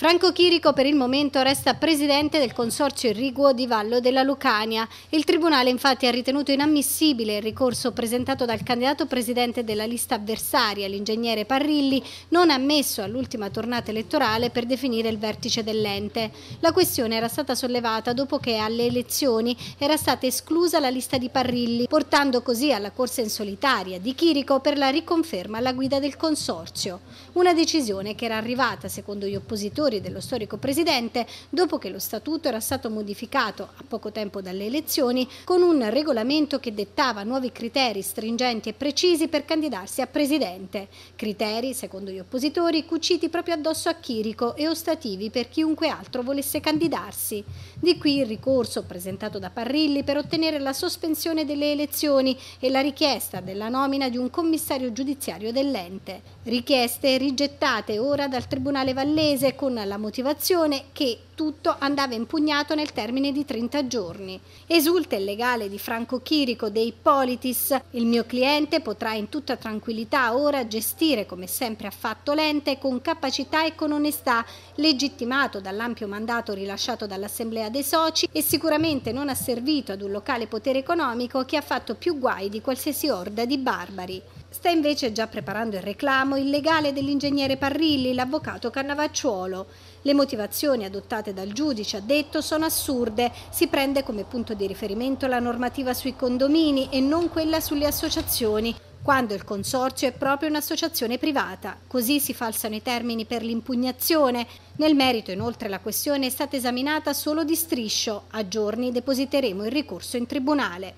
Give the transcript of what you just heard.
Franco Chirico per il momento resta presidente del Consorzio Irriguo di Vallo della Lucania. Il Tribunale infatti ha ritenuto inammissibile il ricorso presentato dal candidato presidente della lista avversaria, l'ingegnere Parrilli, non ammesso all'ultima tornata elettorale per definire il vertice dell'ente. La questione era stata sollevata dopo che alle elezioni era stata esclusa la lista di Parrilli, portando così alla corsa in solitaria di Chirico per la riconferma alla guida del Consorzio. Una decisione che era arrivata, secondo gli oppositori, errori dello storico presidente dopo che lo statuto era stato modificato a poco tempo dalle elezioni con un regolamento che dettava nuovi criteri stringenti e precisi per candidarsi a presidente. Criteri, secondo gli oppositori, cuciti proprio addosso a Chirico e ostativi per chiunque altro volesse candidarsi. Di qui il ricorso presentato da Parrilli per ottenere la sospensione delle elezioni e la richiesta della nomina di un commissario giudiziario dell'ente. Richieste rigettate ora dal Tribunale Vallese con comune alla motivazione che tutto andava impugnato nel termine di 30 giorni. Esulta il legale di Franco Chirico dei Politis, il mio cliente potrà in tutta tranquillità ora gestire come sempre ha fatto l'ente con capacità e con onestà, legittimato dall'ampio mandato rilasciato dall'Assemblea dei Soci e sicuramente non asservito ad un locale potere economico che ha fatto più guai di qualsiasi orda di barbari. Sta invece già preparando il reclamo illegale dell'ingegnere Parrilli, l'avvocato Cannavacciuolo. Le motivazioni adottate dal giudice, ha detto, sono assurde. Si prende come punto di riferimento la normativa sui condomini e non quella sulle associazioni, quando il consorzio è proprio un'associazione privata. Così si falsano i termini per l'impugnazione. Nel merito, inoltre, la questione è stata esaminata solo di striscio. A giorni depositeremo il ricorso in tribunale.